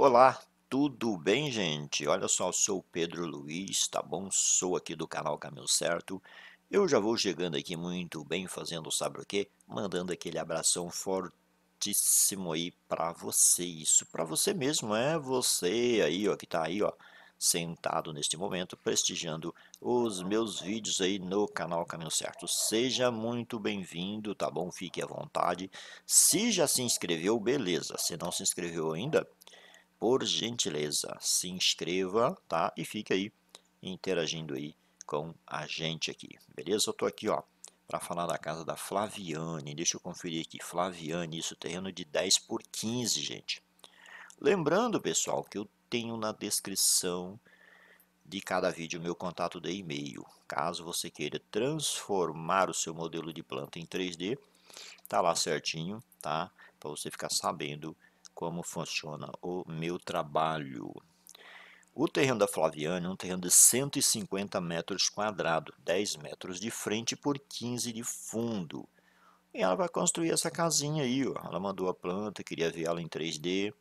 Olá, tudo bem, gente? Olha só, sou o Pedro Luiz, tá bom? Sou aqui do canal Caminho Certo. Eu já vou chegando aqui muito bem, fazendo sabe o quê? Mandando aquele abração fortíssimo aí para você. Isso para você mesmo, é você aí, ó, que tá aí, ó, sentado neste momento, prestigiando os meus vídeos aí no canal Caminho Certo. Seja muito bem-vindo, tá bom? Fique à vontade. Se já se inscreveu, beleza. Se não se inscreveu ainda, por gentileza, se inscreva, tá? E fique aí interagindo aí com a gente aqui, beleza? Eu tô aqui, ó, para falar da casa da Flaviane. Deixa eu conferir aqui, Flaviane, isso terreno de 10 por 15, gente. Lembrando, pessoal, que eu tenho na descrição de cada vídeo meu contato de e-mail. Caso você queira transformar o seu modelo de planta em 3D, tá lá certinho, tá? Para você ficar sabendo como funciona o meu trabalho. O terreno da Flaviane é um terreno de 150 metros quadrados, 10 metros de frente por 15 de fundo. E ela vai construir essa casinha aí, ó. Ela mandou a planta, queria ver ela em 3D,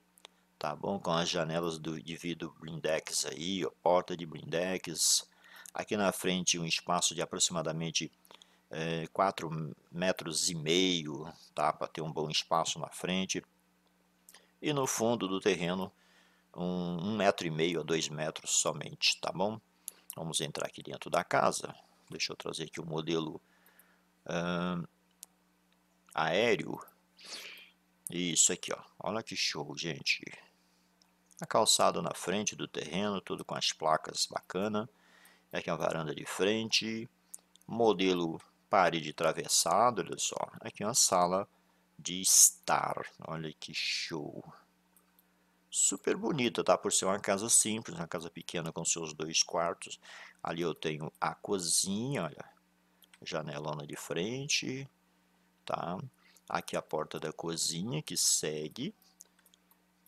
tá bom? Com as janelas do, de vidro blindex aí, ó, porta de blindex. Aqui na frente um espaço de aproximadamente é, eh, 4 metros e meio, tá? Para ter um bom espaço na frente e no fundo do terreno um, um metro e meio a dois metros somente, tá bom? Vamos entrar aqui dentro da casa, deixa eu trazer aqui o um modelo hum, aéreo, isso aqui, ó. olha que show, gente, a calçada na frente do terreno, tudo com as placas bacana, aqui é uma varanda de frente, modelo parede travessado, olha só, aqui é uma sala de estar. Olha que show! Super bonita, tá? Por ser uma casa simples, uma casa pequena com seus dois quartos. Ali eu tenho a cozinha, olha, janelona de frente, tá? Aqui a porta da cozinha que segue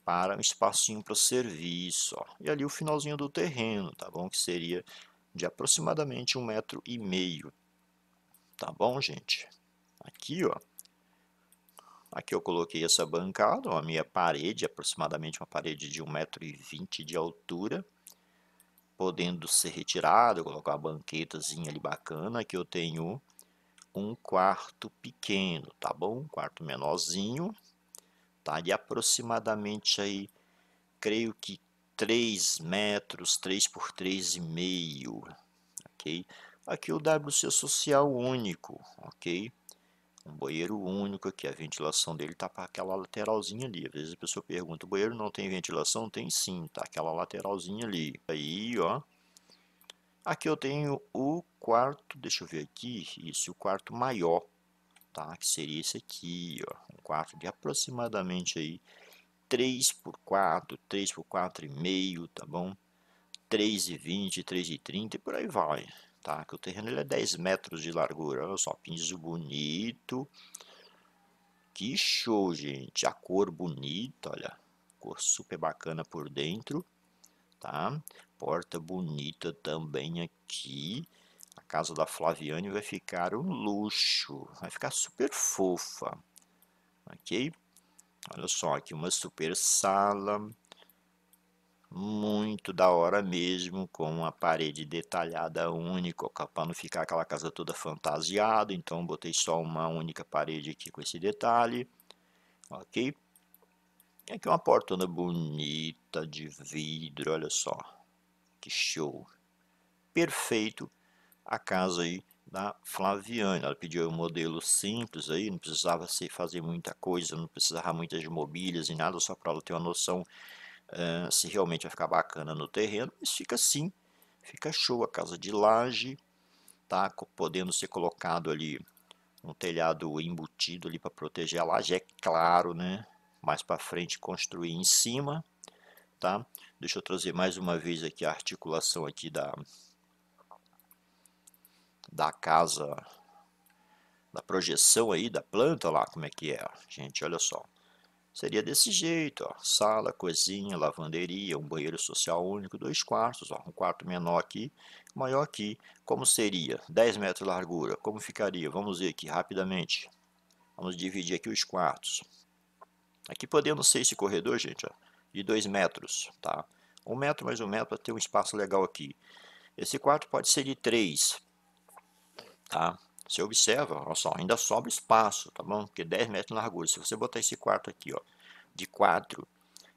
para um espacinho para serviço, ó. E ali o finalzinho do terreno, tá bom? Que seria de aproximadamente um metro e meio, tá bom, gente? Aqui, ó, Aqui eu coloquei essa bancada, a minha parede, aproximadamente uma parede de 1,20m de altura, podendo ser retirada, colocar uma banquetazinha ali bacana, aqui eu tenho um quarto pequeno, tá bom? Um quarto menorzinho, tá? De aproximadamente aí, creio que 3 metros, 3 por 3,5, ok? Aqui o WC social único, ok? um banheiro único, que a ventilação dele está para aquela lateralzinha ali. Às vezes a pessoa pergunta, o banheiro não tem ventilação? Tem sim, tá aquela lateralzinha ali. Aí, ó. Aqui eu tenho o quarto, deixa eu ver aqui, isso, o quarto maior, tá? Que seria esse aqui, ó, um quarto de aproximadamente aí 3 por 4, 3 por 4,5, tá bom? 3,20, 3,30 e por aí vai tá? Que o terreno ele é 10 metros de largura, olha só, piso bonito. Que show, gente! A cor bonita, olha, cor super bacana por dentro, tá? Porta bonita também aqui. A casa da Flaviane vai ficar um luxo, vai ficar super fofa, ok? Olha só, aqui uma super sala, muito da hora mesmo, com uma parede detalhada única, para não ficar aquela casa toda fantasiada, então botei só uma única parede aqui com esse detalhe, ok? E aqui uma portona bonita de vidro, olha só, que show! Perfeito a casa aí da Flaviane, ela pediu um modelo simples aí, não precisava fazer muita coisa, não precisava muitas mobílias e nada, só para ela ter uma noção eh, se realmente vai ficar bacana no terreno, mas fica assim, fica show a casa de laje, tá? Podendo ser colocado ali um telhado embutido ali para proteger a laje, é claro, né? Mais para frente construir em cima, tá? Deixa eu trazer mais uma vez aqui a articulação aqui da da casa da projeção aí da planta lá, como é que é, gente, olha só seria desse jeito, ó, sala, cozinha, lavanderia, um banheiro social único, dois quartos, ó, um quarto menor aqui, maior aqui, como seria? 10 metros de largura, como ficaria? Vamos ver aqui rapidamente, vamos dividir aqui os quartos, aqui podendo ser esse corredor, gente, ó, de 2 metros, tá? Um metro mais um metro para ter um espaço legal aqui. Esse quarto pode ser de 3, tá? Você observa, olha só, ainda sobra espaço, tá bom? Porque 10 metros de largura. Se você botar esse quarto aqui, ó, de 4,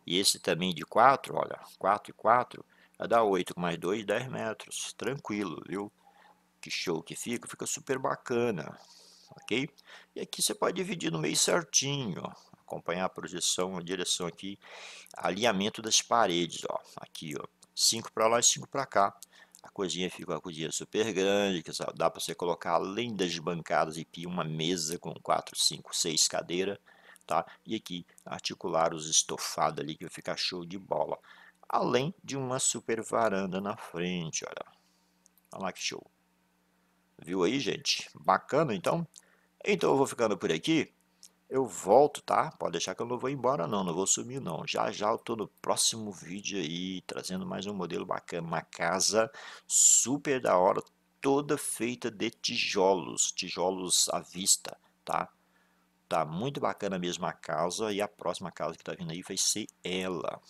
e esse também de 4, olha, 4 e 4, vai dar 8 mais 2, 10 metros. Tranquilo, viu? Que show que fica, fica super bacana, ok? E aqui você pode dividir no meio certinho, ó. Acompanhar a projeção, a direção aqui, alinhamento das paredes, ó, aqui, ó. 5 para lá e 5 para cá. A cozinha fica uma cozinha super grande, que só dá para você colocar além das bancadas e pia uma mesa com 4, 5, 6 cadeiras, tá? E aqui articular os estofados ali que vai ficar show de bola. Além de uma super varanda na frente, olha. Olha lá que show. Viu aí, gente? Bacana, então? Então eu vou ficando por aqui. Eu volto, tá? Pode deixar que eu não vou embora não, não vou sumir não. Já já eu tô no próximo vídeo aí, trazendo mais um modelo bacana, uma casa super da hora, toda feita de tijolos, tijolos à vista, tá? Tá muito bacana mesmo a casa e a próxima casa que tá vindo aí vai ser ela.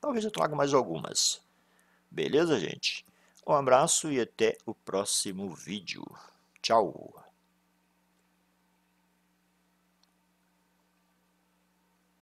Talvez eu traga mais algumas. Beleza, gente? Um abraço e até o próximo vídeo. Tchau!